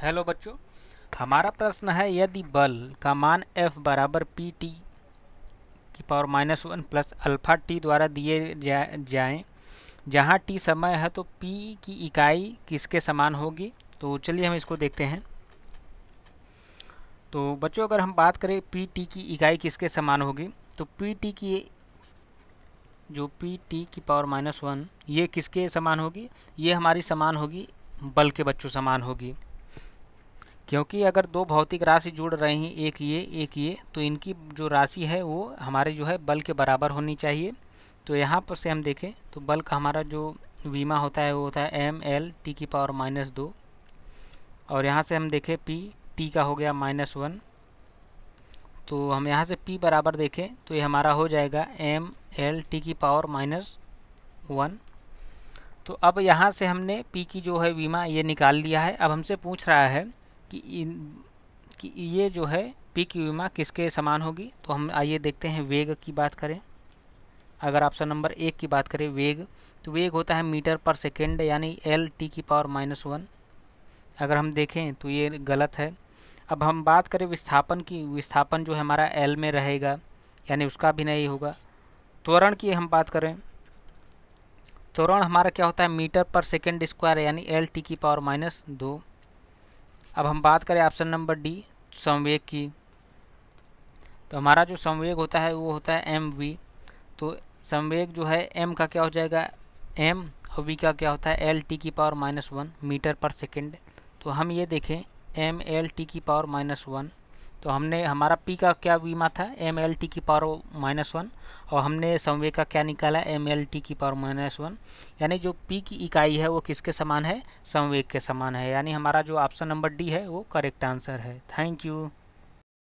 hello बच्चों हमारा प्रश्न है यदि बल का मान एफ बराबर पी टी की power minus one plus alpha T द्वारा दिए जाए जाएँ जहाँ टी समय है तो पी की इकाई किसके समान होगी तो चलिए हम इसको देखते हैं तो बच्चों अगर हम बात करें पी टी की इकाई किसके समान होगी तो पी टी की जो पी टी की पावर माइनस वन ये किसके समान होगी ये हमारी समान होगी बल के बच्चों समान होगी क्योंकि अगर दो भौतिक राशि जुड़ रहे हैं एक ये एक ये तो इनकी जो राशि है वो हमारे जो है बल के बराबर होनी चाहिए तो यहाँ पर से हम देखें तो बल का हमारा जो वीमा होता है वो होता है एम एल टी की पावर माइनस दो और यहाँ से हम देखें पी टी का हो गया माइनस वन तो हम यहाँ से पी बराबर देखें तो ये हमारा हो जाएगा एम एल टी की पावर माइनस वन तो अब यहाँ से हमने पी की जो है वीमा ये निकाल लिया है अब हमसे पूछ रहा है कि इन कि ये जो है पी की विमा किसके समान होगी तो हम आइए देखते हैं वेग की बात करें अगर ऑप्शन नंबर एक की बात करें वेग तो वेग होता है मीटर पर सेकेंड यानी एल टी की पावर माइनस वन अगर हम देखें तो ये गलत है अब हम बात करें विस्थापन की विस्थापन जो है हमारा एल में रहेगा यानी उसका भी नहीं होगा त्वरण की हम बात करें त्वरण हमारा क्या होता है मीटर पर सेकेंड स्क्वायर यानी एल टी की पावर माइनस दो अब हम बात करें ऑप्शन नंबर डी संवेग की तो हमारा जो संवेग होता है वो होता है एम वी तो संवेग जो है एम का क्या हो जाएगा एम और वी का क्या होता है एल टी की पावर माइनस वन मीटर पर सेकेंड तो हम ये देखें एम एल टी की पावर माइनस वन तो हमने हमारा पी का क्या बीमा था एम एल टी की पावर माइनस वन और हमने समवे का क्या निकाला एम एल टी की पावर माइनस वन यानी जो पी की इकाई है वो किसके समान है समवेग के समान है यानी हमारा जो ऑप्शन नंबर डी है वो करेक्ट आंसर है थैंक यू